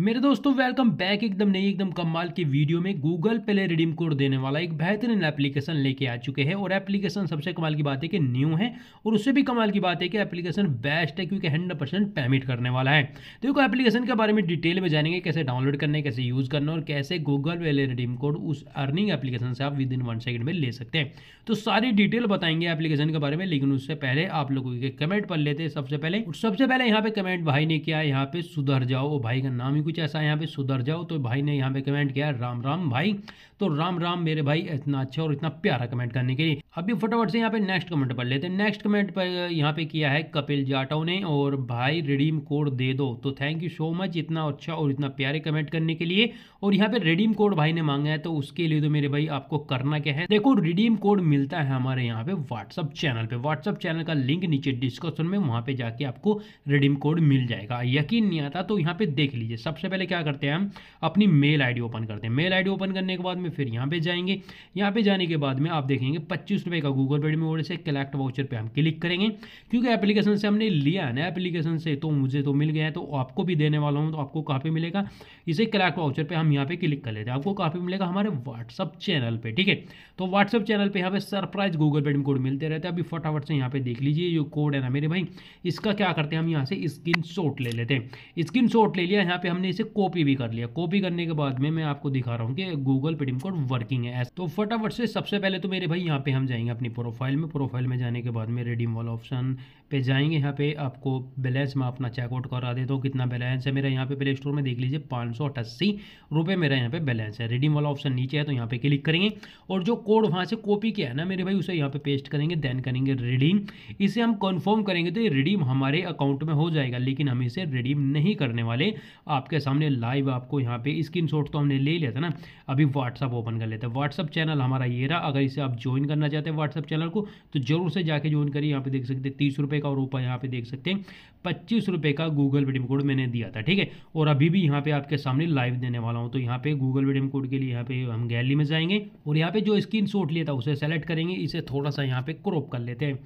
मेरे दोस्तों welcome back एकदम नई एकदम कमाल की वीडियो में गूगल पे रिडीम कोड देने वाला एक बेहतरीन एप्लीकेशन लेके आ चुके हैं और एप्लीकेशन सबसे कमाल की बात है कि न्यू है और उससे भी कमाल की बात है कि एप्लीकेशन बेस्ट है क्योंकि हंड्रेड परसेंट पेमेंट करने वाला है तो देखो एप्लीकेशन के बारे में डिटेल में जानेंगे कैसे डाउनलोड करने कैसे यूज़ करना और कैसे गूगल पे रिडीम कोड उस अर्निंग एप्लीकेशन से आप विद इन वन सेकेंड में ले सकते हैं तो सारी डिटेल बताएंगे एप्लीकेशन के बारे में लेकिन उससे पहले आप लोगों के कमेंट पढ़ लेते हैं सबसे पहले सबसे पहले यहाँ पे कमेंट भाई ने किया यहाँ पे सुधर जाओ भाई का नाम कुछ ऐसा यहाँ पे सुधर जाओ तो भाई ने यहाँ पे कमेंट किया राम राम भाई तो राम राम मेरे भाई इतना अच्छा और इतना प्यारा कमेंट करने के लिए अभी फटाफट से यहाँ पे नेक्स्ट कमेंट पढ़ लेते हैं नेक्स्ट कमेंट पर यहाँ पे किया है कपिल जाटव ने और भाई रिडीम कोड दे दो तो थैंक यू सो मच इतना अच्छा और इतना प्यारे कमेंट करने के लिए और यहाँ पे रिडीम कोड भाई ने मांगा है तो उसके लिए तो मेरे भाई आपको करना क्या है देखो रिडीम कोड मिलता है हमारे यहाँ पे व्हाट्सअप चैनल पे व्हाट्सअप चैनल का लिंक नीचे डिस्क्रिप्शन में वहाँ पे जाके आपको रिडीम कोड मिल जाएगा यकीन नहीं आता तो यहाँ पे देख लीजिए सबसे पहले क्या करते हैं हम अपनी मेल आई ओपन करते हैं मेल आई ओपन करने के बाद में फिर यहाँ पे जाएंगे यहाँ पे जाने के बाद में आप देखेंगे पच्चीस रुपये का गूगल पे में से कलेक्ट वाउचर पे हम क्लिक करेंगे क्योंकि एप्लीकेशन से हमने लिया है ना एप्लीकेशन से तो मुझे तो मिल गया है तो आपको भी देने वाला हूँ तो आपको कहाँ पे मिलेगा इसे कलेक्ट वाउचर पर हम यहाँ पर क्लिक कर लेते हैं आपको कहाँ पे मिलेगा हमारे व्हाट्सअप चैनल पर ठीक है तो व्हाट्सअप चैनल पर यहाँ पर सरप्राइज गूगल पे कोड मिलते रहते हैं अभी फटाफट से यहाँ पर देख लीजिए जो कोड है ना मेरे भाई इसका क्या करते हैं हम यहाँ से स्क्रीन ले लेते हैं स्क्रीन ले लिया यहाँ पर हमने इसे कॉपी भी कर लिया कॉपी करने के बाद में मैं आपको दिखा रहा हूँ कि Google paid pin code working है तो फटाफट से सबसे पहले तो मेरे भाई यहाँ पे हम जाएंगे अपनी प्रोफाइल में प्रोफाइल में जाने के बाद में रेडीम वाला ऑप्शन पे जाएंगे यहाँ पे आपको बैलेंस में अपना चेकआउट करा देता तो हूँ कितना बैलेंस है मेरा यहाँ पे प्ले स्टोर में देख लीजिए पाँच सौ अट्ठासी रुपये मेरा यहाँ पे बैलेंस है रिडीम वाला ऑप्शन नीचे है तो यहाँ पे क्लिक करेंगे और जो कोड वहाँ से कॉपी किया है ना मेरे भाई उसे यहाँ पे पेस्ट करेंगे देन करेंगे रिडीम इसे हम कन्फर्म करेंगे तो ये रिडीम हमारे अकाउंट में हो जाएगा लेकिन हम इसे रिडीम नहीं करने वाले आपके सामने लाइव आपको यहाँ पे स्क्रीन तो हमने ले लिया था ना अभी व्हाट्सअप व्हाट्सअप ओपन कर लेते हैं व्हाट्सअप चैनल हमारा ये रहा अगर इसे आप ज्वाइन करना चाहते हैं व्हाट्सअप चैनल को तो जरूर से जाके ज्वाइन करिए यहाँ पे देख सकते हैं तीस रुपये का और ऊपर यहाँ पे देख सकते हैं पच्चीस रुपये का गूगल पेटीएम कोड मैंने दिया था ठीक है और अभी भी यहाँ पे आपके सामने लाइव देने वाला हूँ तो यहाँ पे गूगल पेटीएम कोड के लिए यहाँ पे हम गैलरी में जाएंगे और यहाँ पे जो स्क्रीन शॉट लिया था उसे सेलेक्ट करेंगे इसे थोड़ा सा यहाँ पे क्रॉप कर लेते हैं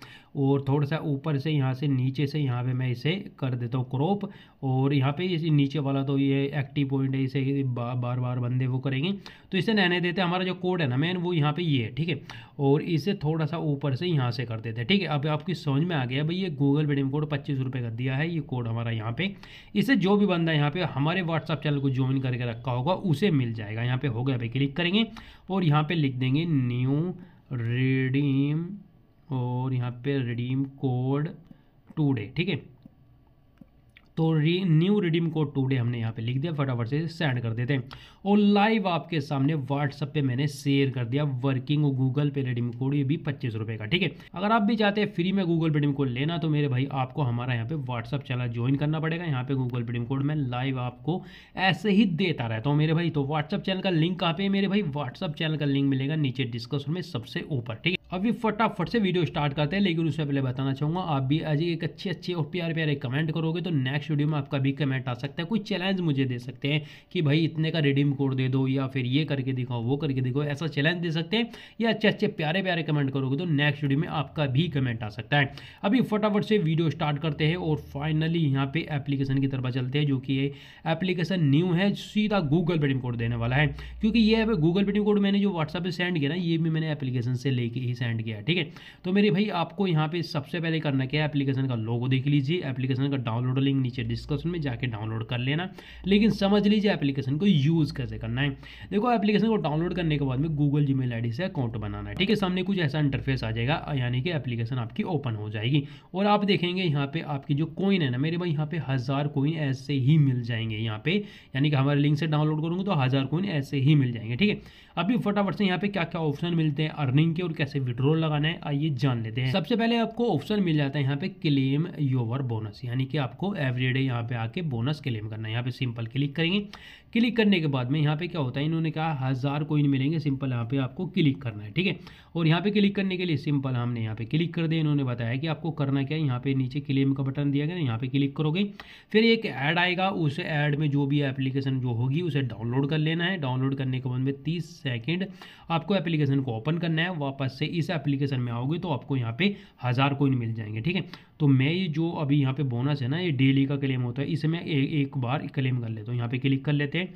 और थोड़ा सा ऊपर से यहाँ से नीचे से यहाँ पे मैं इसे कर देता हूँ क्रॉप और यहाँ पे इसे नीचे वाला तो ये एक्टिव पॉइंट है इसे बार बार बंदे वो करेंगे तो इसे रहने देते हैं हमारा जो कोड है ना मेन वो यहाँ पे ये है ठीक है और इसे थोड़ा सा ऊपर से यहाँ से कर देते हैं ठीक है अब आपकी समझ में आ गया भाई ये गूगल पेटीएम कोड पच्चीस रुपये का दिया है ये कोड हमारा यहाँ पे इसे जो भी बंदा यहाँ पे हमारे व्हाट्सअप चैनल को ज्वाइन करके रखा होगा उसे मिल जाएगा यहाँ पे हो गया भाई क्लिक करेंगे और यहाँ पे लिख देंगे न्यू रिडीम और यहाँ पे रिडीम कोड टूडे ठीक है तो री न्यू रिडीम कोड टूडे हमने यहाँ पे लिख दिया फटाफट से सेंड कर देते हैं और लाइव आपके सामने व्हाट्सअप पे मैंने शेयर कर दिया वर्किंग और गूगल पे रिडीम कोड ये भी पच्चीस रुपये का ठीक है अगर आप भी चाहते हैं फ्री में गूगल पे रिडीम कोड लेना तो मेरे भाई आपको हमारा यहाँ पे व्हाट्सअप चला ज्वाइन करना पड़ेगा यहाँ पे गूगल पे रिडीम कोड मैं लाइव आपको ऐसे ही देता रहता हूँ मेरे भाई तो व्हाट्सअप चैनल का लिंक कहाँ पे मेरे भाई व्हाट्सअप चैनल का लिंक मिलेगा नीचे डिस्कशन में सबसे ऊपर ठीक है अभी फटाफट से वीडियो स्टार्ट करते हैं लेकिन उससे पहले बताना चाहूँगा आप भी आज एक अच्छे अच्छे और प्यारे प्यारे कमेंट करोगे तो नेक्स्ट वीडियो में आपका भी कमेंट आ सकता है कोई चैलेंज मुझे दे सकते हैं कि भाई इतने का रिडीम कोड दे दो या फिर ये करके दिखाओ वो करके दिखाओ ऐसा चैलेंज दे सकते हैं या अच्छे अच्छे प्यारे प्यारे कमेंट करोगे तो नेक्स्ट वीडियो में आपका भी कमेंट आ सकता है अभी फटाफट से वीडियो स्टार्ट करते हैं और फाइनली यहाँ पर एप्लीकेशन की तरफ चलते हैं जो कि ये एप्लीकेशन न्यू है सीधा गूगल पेटीएम कोड देने वाला है क्योंकि ये गूगल पेटीएम कोड मैंने जो व्हाट्सएप पर सेंड किया ना ये भी मैंने एप्लीकेशन से लेके सेंड किया है ठीक है तो मेरे भाई आपको यहाँ पे सबसे पहले करना क्या है एप्लीकेशन का लोगो देख लीजिए एप्लीकेशन का डाउनलोड लिंक नीचे डिस्क्रिप्शन में जाके डाउनलोड कर लेना लेकिन समझ लीजिए एप्लीकेशन को यूज़ कैसे करना है देखो एप्लीकेशन को डाउनलोड करने के बाद में गूगल जी मेल से अकाउंट बनाना है ठीक है सामने कुछ ऐसा इंटरफेस आ जाएगा यानी कि एप्लीकेशन आपकी ओपन हो जाएगी और आप देखेंगे यहाँ पर आपकी जो कोइन है ना मेरे भाई यहाँ पर हज़ार कोइन ऐसे ही मिल जाएंगे यहाँ पर यानी कि हमारे लिंक से डाउनलोड करूँगा तो हज़ार कोइन ऐसे ही मिल जाएंगे ठीक है अभी फटाफट से यहाँ पे क्या क्या ऑप्शन मिलते हैं अर्निंग के और कैसे विड्रोल लगाना है आइए जान लेते हैं सबसे पहले आपको ऑप्शन मिल जाता है यहाँ पे क्लेम योवर बोनस यानी कि आपको एवरी डे यहाँ पे आके बोनस क्लेम करना है यहाँ पे सिंपल क्लिक करेंगे क्लिक करने के बाद में यहाँ पे क्या होता है इन्होंने कहा हज़ार कोइन मिलेंगे सिंपल यहाँ पे आपको क्लिक करना है ठीक है और यहाँ पे क्लिक करने के लिए सिंपल हमने यहाँ पे क्लिक कर दिया इन्होंने बताया कि आपको करना क्या है यहाँ पे नीचे क्लेम का बटन दिया गया यहाँ पे क्लिक करोगे फिर एक ऐड आएगा उस ऐड में जो भी एप्लीकेशन जो होगी उसे डाउनलोड कर लेना है डाउनलोड करने के बाद में तीस सेकेंड आपको एप्लीकेशन को ओपन करना है वापस से इस एप्लीकेशन में आओगे तो आपको यहाँ पे हज़ार कोइन मिल जाएंगे ठीक है तो मैं ये जो अभी यहाँ पे बोनस है ना ये डेली का क्लेम होता है इसे मैं ए, एक बार क्लेम कर लेता हूँ यहाँ पे क्लिक कर लेते हैं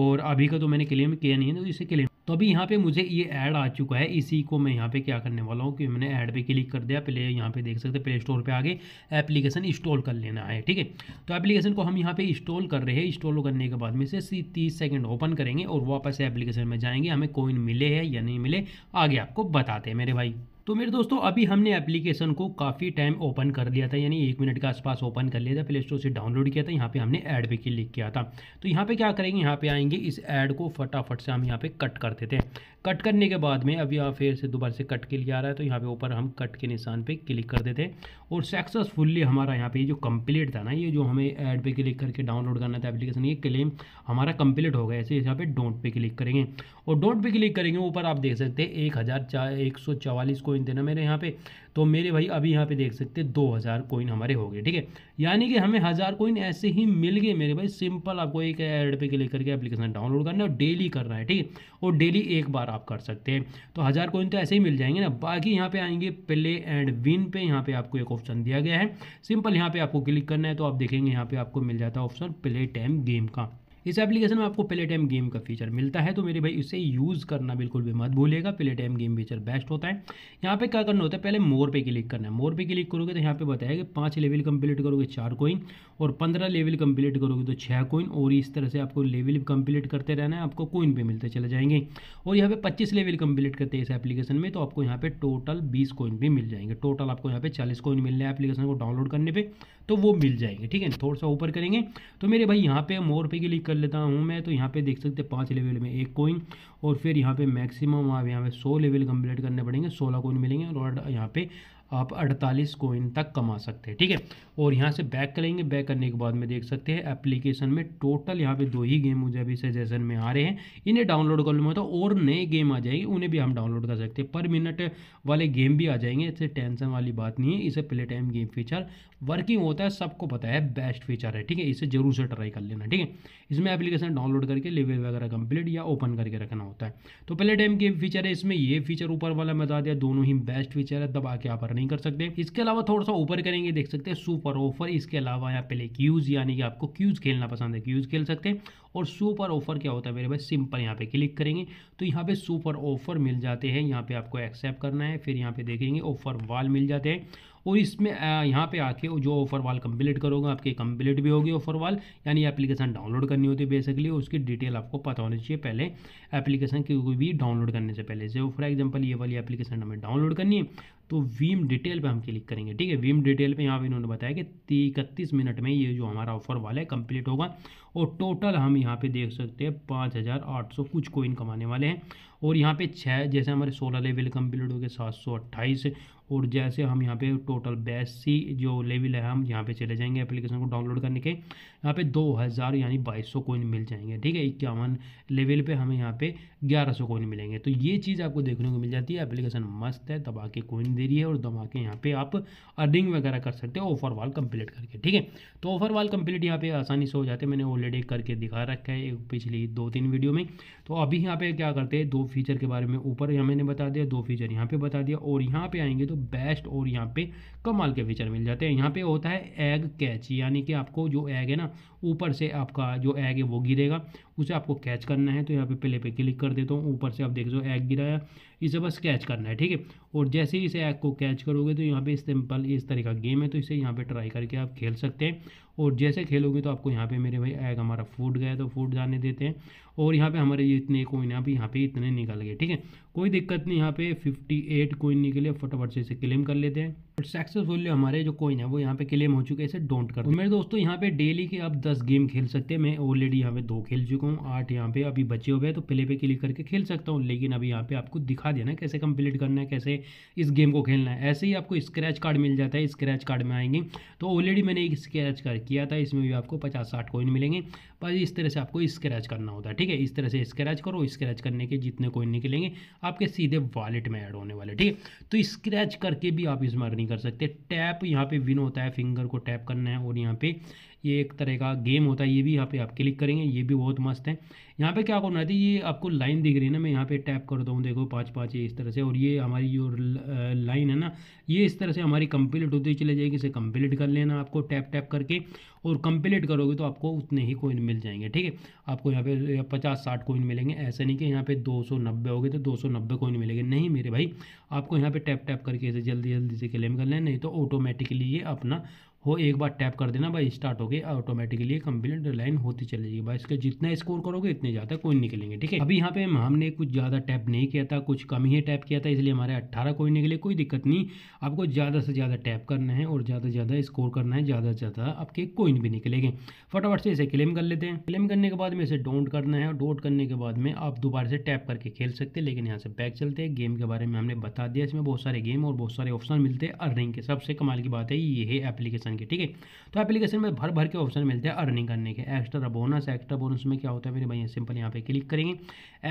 और अभी का तो मैंने क्लेम किया नहीं है तो इसे क्लेम तो अभी यहाँ पे मुझे ये ऐड आ चुका है इसी को मैं यहाँ पे क्या करने वाला हूँ कि मैंने ऐड पे क्लिक कर दिया प्ले यहाँ पे देख सकते हैं प्ले स्टोर पे आगे एप्लीकेशन इंस्टॉल कर लेना है ठीक है तो एप्लीकेशन को हम यहाँ पे इंस्टॉल कर रहे हैं इंस्टॉल करने के बाद में से तीस सेकेंड ओपन करेंगे और वापस एप्लीकेशन में जाएंगे हमें कोइन मिले है या नहीं मिले आगे आपको बताते हैं मेरे भाई तो मेरे दोस्तों अभी हमने एप्लीकेशन को काफ़ी टाइम ओपन कर लिया था यानी एक मिनट के आसपास ओपन कर लिया था प्ले स्टोर से डाउनलोड किया था यहाँ पे हमने ऐड भी क्लिक किया था तो यहाँ पे क्या करेंगे यहाँ पे आएंगे इस ऐड को फटाफट से हम यहाँ पे कट कर देते हैं कट करने के बाद में अभी यहाँ फिर से दोबारा से कट के लिए आ रहा है तो यहाँ पे ऊपर हम कट के निशान पे क्लिक कर देते हैं और सक्सेसफुली हमारा यहाँ पे जो कम्प्लीट था ना ये जो हमें ऐड पे क्लिक करके डाउनलोड करना था एप्लीकेशन ये क्लेम हमारा कम्प्लीट हो गया ऐसे यहाँ पे डोंट पे क्लिक करेंगे और डोंट पे क्लिक करेंगे ऊपर आप देख सकते हैं एक हज़ार चार एक कोइन थे ना मेरे यहाँ पे तो मेरे भाई अभी यहाँ पे देख सकते दो हज़ार कोइन हमारे हो गए ठीक है यानी कि हमें हज़ार कोइन ऐसे ही मिल गए मेरे भाई सिंपल आपको एक एड पे क्लिक करके एप्लीकेशन डाउनलोड करना है और डेली करना है ठीक है और डेली एक बार आप कर सकते हैं तो हज़ार कोइन तो ऐसे ही मिल जाएंगे ना बाकी यहाँ पे आएंगे प्ले एंड विन पे यहाँ पे आपको एक ऑप्शन दिया गया है सिंपल यहाँ पे आपको क्लिक करना है तो आप देखेंगे यहाँ पे आपको मिल जाता है ऑप्शन प्ले टाइम गेम का इस एप्लीकेशन में आपको प्ले टाइम गेम का फीचर मिलता है तो मेरे भाई इसे यूज़ करना बिल्कुल भी मत भूलिएगा play time game feature best होता है यहाँ पे क्या करना होता है पहले मोर पे क्लिक करना है मोर पे क्लिक करोगे तो यहाँ पे बताया कि पाँच लेवल कंप्लीट करोगे चार कोइन और पंद्रह लेवल कंप्लीट करोगे तो छः कोइन और इस तरह से आपको लेवल कंप्लीट करते रहना है आपको कोइन भी मिलते चले जाएंगे और यहाँ पे पच्चीस लेवल कंप्लीट करते हैं इस एप्लीकेशन में तो आपको यहाँ पे टोटल बीस कोइन भी मिल जाएंगे टोटल आपको यहाँ पे चालीस कोइन मिल रहे हैं एप्लीकेशन को डाउनलोड करने पर तो वो मिल जाएंगे ठीक है थोड़ा सा ऊपर करेंगे तो मेरे भाई यहाँ पे मोर पे क्लिक कर लेता हूँ मैं तो यहाँ पे देख सकते हैं पाँच लेवल में एक कोइन और फिर यहाँ पे मैक्सिमम आप यहाँ पे सौ लेवल कंप्लीट करने पड़ेंगे सोलह कोइन मिलेंगे और यहाँ पे आप अड़तालीस कोइन तक कमा सकते हैं ठीक है और यहाँ से बैक करेंगे बैक करने के बाद में देख सकते हैं एप्लीकेशन में टोटल यहाँ पे दो ही गेम मुझे अभी सजेशन में आ रहे हैं इन्हें डाउनलोड कर लूँगा तो और नए गेम आ जाएंगे उन्हें भी हम डाउनलोड कर सकते हैं पर मिनट वाले गेम भी आ जाएंगे इससे टेंशन वाली बात नहीं है इसे play time game feature working होता है सबको पता है बेस्ट फीचर है ठीक है इसे जरूर से ट्राई कर लेना ठीक है इसमें एप्लीकेशन डाउनलोड करके लिवे वगैरह कंप्लीट या ओपन करके रखना होता है तो पहले टाइम के फीचर है इसमें ये फीचर ऊपर वाला बता दिया दोनों ही बेस्ट फीचर है दबा के आप रनिंग कर सकते हैं इसके अलावा थोड़ा सा ऊपर करेंगे देख सकते हैं सुपर ऑफर इसके अलावा यहाँ पहले क्यूज यानी कि आपको क्यूज खेलना पसंद है क्यूज खेल सकते हैं और सुपर ऑफर क्या होता है मेरे भाई सिंपल यहाँ पे क्लिक करेंगे तो यहाँ पे सुपर ऑफर मिल जाते हैं यहाँ पे आपको एक्सेप्ट करना है फिर यहाँ पे देखेंगे ऑफर वाल मिल जाते हैं और इसमें यहाँ पे आके जो ऑफर वाल कंप्लीट करोगे आपकी कंप्लीट भी होगी ऑफर वाल यानी एप्लीकेशन डाउनलोड करनी होती है बेसिकली उसकी डिटेल आपको पता होनी चाहिए पहले एप्लीकेशन की कोई भी डाउनलोड करने से पहले जैसे फॉर एग्जाम्पल ये वाली एप्लीकेशन हमें डाउनलोड करनी है तो वीम डिटेल पे हम क्लिक करेंगे ठीक है वीम डिटेल पे यहाँ पे इन्होंने बताया कि इकतीस मिनट में ये जो हमारा ऑफर वाला है कंप्लीट होगा और टोटल हम यहाँ पे देख सकते हैं पाँच हज़ार आठ सौ कुछ कोइन कमाने वाले हैं और यहाँ पे छः जैसे हमारे सोलह लेवल कंप्लीट हो गए सात सौ अट्ठाईस और जैसे हम यहाँ पे टोटल सी जो लेवल है हम यहाँ पे चले जाएंगे एप्लीकेशन को डाउनलोड करने के यहाँ पे दो हज़ार यानी बाईस सौ कोइन मिल जाएंगे ठीक है इक्यावन लेवल पे हमें यहाँ पे ग्यारह सौ कोइन मिलेंगे तो ये चीज़ आपको देखने को मिल जाती है एप्लीकेशन मस्त है दबा के कोइन दे रही है और दबा के यहाँ पे आप अर्निंग वगैरह कर सकते हो ऑफर वाल कम्प्लीट करके ठीक है तो ऑफर वाल कम्प्लीट यहाँ पे आसानी से हो जाते हैं मैंने ऑलरेडी करके दिखा रखा है पिछली दो तीन वीडियो में तो अभी यहाँ पे क्या करते हैं दो फीचर के बारे में ऊपर मैंने बता दिया दो फीचर यहाँ पे बता दिया और यहाँ पे आएंगे तो बेस्ट और यहाँ पे कमाल के फीचर मिल जाते हैं यहाँ पे होता है एग कैच यानी कि आपको जो एग है ना ऊपर से आपका जो एग है वो गिरेगा उसे आपको कैच करना है तो यहाँ पे पहले पे क्लिक कर देता हूँ ऊपर से आप देख जो एग गिराया इसे बस कैच करना है ठीक है और जैसे ही इसे एग को कैच करोगे तो यहाँ पे सिंपल इस तरह का गेम है तो इसे यहाँ पे ट्राई करके आप खेल सकते हैं और जैसे खेलोगे तो आपको यहाँ पे मेरे भाई एग हमारा फूट गया तो फूट जाने देते हैं और यहाँ पे हमारे ये इतने कोइन अभी यहाँ पे इतने निकल गए ठीक है कोई दिक्कत नहीं यहाँ पे फिफ्टी एट कोइन निकले फटाफट से इसे क्लेम कर लेते हैं और सक्सेसफुल हमारे जो कॉइन है वो यहाँ पे क्लेम हो चुके हैं इसे डोंट कर तो मेरे दोस्तों यहाँ पे डेली के आप दस गेम खेल सकते हैं मैं ऑलरेडी यहाँ पे दो खेल चुका हूँ आठ यहाँ पे अभी बचे हुए हैं तो प्ले पे क्लिक करके खेल सकता हूँ लेकिन अभी यहाँ पे आपको दिखा देना कैसे कंप्लीट करना है कैसे इस गेम को खेलना है ऐसे ही आपको स्क्रैच कार्ड मिल जाता है स्क्रैच कार्ड में आएंगे तो ऑलरेडी मैंने एक स्क्रैच कार्ड किया था इसमें भी आपको पचास साठ कोइन मिलेंगे पर इस तरह से आपको स्क्रैच करना होता है ठीक है इस तरह से स्क्रैच करो स्क्रैच करने के जितने कोइन निकलेंगे आपके सीधे वॉलेट में ऐड होने वाले ठीक है तो स्क्रैच करके भी आप इसमें अर्निंग कर सकते टैप यहाँ पे विन होता है फिंगर को टैप करना है और यहाँ पे ये एक तरह का गेम होता है ये भी यहाँ पे आप क्लिक करेंगे ये भी बहुत मस्त है यहाँ पे क्या करना था ये आपको लाइन दिख रही है ना मैं यहाँ पे टैप करता हूँ देखो पाँच पाँच ये इस तरह से और ये हमारी जो लाइन है ना ये इस तरह से हमारी कंप्लीट होती चले जाएगी इसे कंप्लीट कर लेना आपको टैप टैप करके और कंप्लीट करोगे तो आपको उतने ही कोइन मिल जाएंगे ठीक है आपको यहाँ पे पचास साठ कोइन मिलेंगे ऐसे नहीं कि यहाँ पे दो सौ नब्बे हो गए तो दो सौ नब्बे कोइन मिलेंगे नहीं मेरे भाई आपको यहाँ पे टैप टैप करके इसे जल्दी जल्दी से क्लेम कर लेना नहीं तो ऑटोमेटिकली ये अपना हो एक बार टैप कर देना भाई स्टार्ट हो गए ऑटोमेटिकली कंप्लीट लाइन होती चली जाएगी भाई इसके जितना स्कोर करोगे इतने ज़्यादा कोइन निकलेंगे ठीक है अभी यहाँ पे हमने कुछ ज़्यादा टैप नहीं किया था कुछ कम ही टैप किया था इसलिए हमारे अट्ठारह कोइन निकले कोई दिक्कत नहीं आपको ज़्यादा से ज़्यादा टैप करना है और ज़्यादा से ज़्यादा स्कोर करना है ज़्यादा से ज़्यादा आपके कोइन भी निकलेंगे फटाफट से इसे क्लेम कर लेते हैं क्लेम करने के बाद में इसे डोंट करना है और डोंट करने के बाद में आप दोबारा से टैप करके खेल सकते हैं लेकिन यहाँ से बैक चलते हैं गेम के बारे में हमने बता दिया इसमें बहुत सारे गेम और बहुत सारे ऑप्शन मिलते हैं अर्निंग के सबसे कमाल की बात है ये है एप्लीकेशन ऑप्शन की ठीक है तो एप्लीकेशन में भर भर के ऑप्शन मिलते हैं अर्निंग करने के एक्स्ट्रा बोनस एक्स्ट्रा बोनस में क्या होता है मेरे भाई सिंपल यहाँ पे क्लिक करेंगे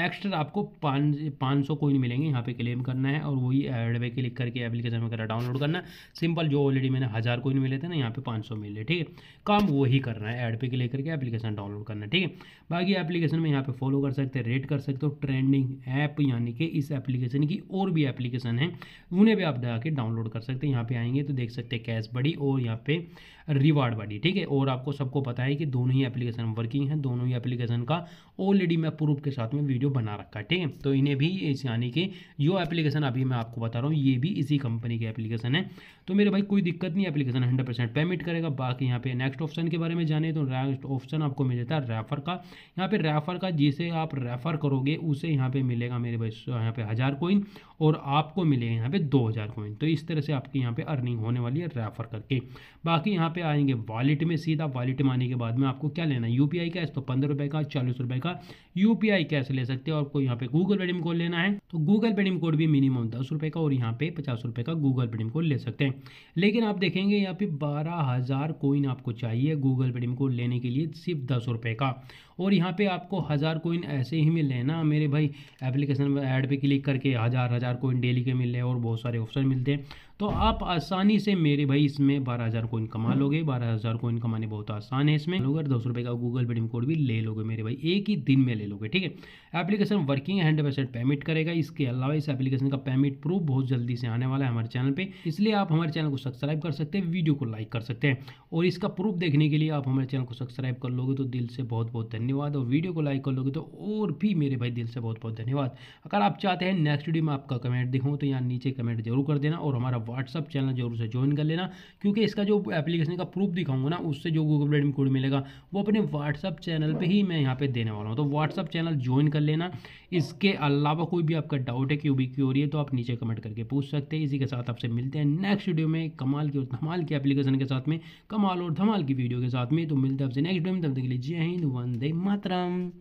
एक्स्ट्रा आपको पाँच पाँच सौ कोई मिलेंगे यहाँ पे क्लेम करना है और वही एड पे क्लिक करके एप्लीकेशन वगैरह डाउनलोड करना सिंपल जो ऑलरेडी मैंने हज़ार कोइन मिले थे ना यहाँ पे पाँच सौ मिले ठीक है काम वही करना है एड पे क्लिक करके एप्लीकेशन डाउनलोड करना ठीक है बाकी एप्लीकेशन में यहाँ पे फॉलो कर सकते हैं रेट कर सकते हो ट्रेंडिंग ऐप यानी कि इस एप्लीकेशन की और भी एप्लीकेशन है उन्हें भी आप जाके डाउनलोड कर सकते हैं यहाँ पे आएंगे तो देख सकते हैं कैश बड़ी और यहाँ पे पे रिवार्ड वाली ठीक है और आपको सबको पता है कि दोनों ही एप्लीकेशन वर्किंग है दोनों ही एप्लीकेशन का ऑलरेडी मैं प्रूफ के साथ में वीडियो बना रखा है ठीक है तो इन्हें भी इस यानी कि जो एप्लीकेशन अभी मैं आपको बता रहा हूँ ये भी इसी कंपनी की एप्लीकेशन है तो मेरे भाई कोई दिक्कत नहीं एप्लीकेशन हंड्रेड परसेंट पेमेंट करेगा बाकी यहाँ पे नेक्स्ट ऑप्शन के बारे में जाने तो नेक्स्ट ऑप्शन आपको मिल जाता है रेफर का यहाँ पे रेफर का जिसे आप रेफर करोगे उसे यहाँ पे मिलेगा मेरे भाई यहाँ पे हज़ार कोइन और आपको मिलेगा यहाँ पे दो हज़ार कोइन तो इस तरह से आपके यहाँ पे अर्निंग होने वाली है रेफर करके बाकी यहाँ पे आएंगे वॉलेट में सीधा वॉलेट में आने के बाद में आपको क्या लेना है यू पी कैश तो पंद्रह रुपये का चालीस रुपये का आपका यू कैसे ले सकते हैं आपको यहाँ पे गूगल पेटीएम कोड लेना है तो गूगल पेडीम कोड भी मिनिमम दस रुपये का और यहाँ पे पचास रुपये का गूगल पेडीम कोड ले सकते हैं लेकिन आप देखेंगे यहाँ पे बारह हज़ार कोइन आपको चाहिए गूगल पेडीम कोड लेने के लिए सिर्फ दस रुपये का और यहाँ पे आपको हज़ार कोइन ऐसे ही मिल रहे हैं ना मेरे भाई एप्लीकेशन में ऐड पे क्लिक करके हज़ार हज़ार कोइन डेली के मिल रहे हैं और बहुत सारे ऑप्शन मिलते हैं तो आप आसानी से मेरे भाई इसमें बारह हज़ार कोइन कमा लोगे बारह हज़ार कोइन कमाने बहुत आसान है इसमें लोग दो सौ रुपये का गूगल पेटीएम कोड भी ले लोगे मेरे भाई एक ही दिन में ले लोगे ठीक है application working hundred percent payment करेगा इसके अलावा इस एप्लीकेशन का पेमेंट प्रूफ बहुत जल्दी से आने वाला है हमारे चैनल पर इसलिए आप हमारे चैनल को सब्सक्राइब कर सकते हैं वीडियो को लाइक कर सकते हैं और इसका प्रूफ देखने के लिए आप हमारे चैनल को सब्सक्राइब कर लोगे तो दिल से बहुत बहुत धन्यवाद धन्यवाद और वीडियो को लाइक कर लोगे तो और भी मेरे भाई दिल से बहुत बहुत धन्यवाद अगर आप चाहते हैं नेक्स्ट वीडियो में आपका कमेंट दिखाऊँ तो यहाँ नीचे कमेंट जरूर कर देना और हमारा व्हाट्सअप चैनल जरूर से ज्वाइन कर लेना क्योंकि इसका जो एप्लीकेशन का प्रूफ दिखाऊंगा ना उससे जो गूगल एडमिन कोड मिलेगा वो अपने व्हाट्सअप चैनल पर ही मैं यहाँ पर देने वाला हूँ तो व्हाट्सअप चैनल ज्वाइन कर लेना इसके अलावा कोई भी आपका डाउट है क्यों भी क्यों रही है तो आप नीचे कमेंट करके पूछ सकते हैं इसी के साथ आपसे मिलते हैं नेक्स्ट वीडियो में कमाल की और धमाल की एप्लीकेशन के साथ में कमाल और धमाल की वीडियो के साथ में तो मिलते हैं आपसे नेक्स्ट वीडियो में तब तक के लिए जय हिंद वंदे మాత్రం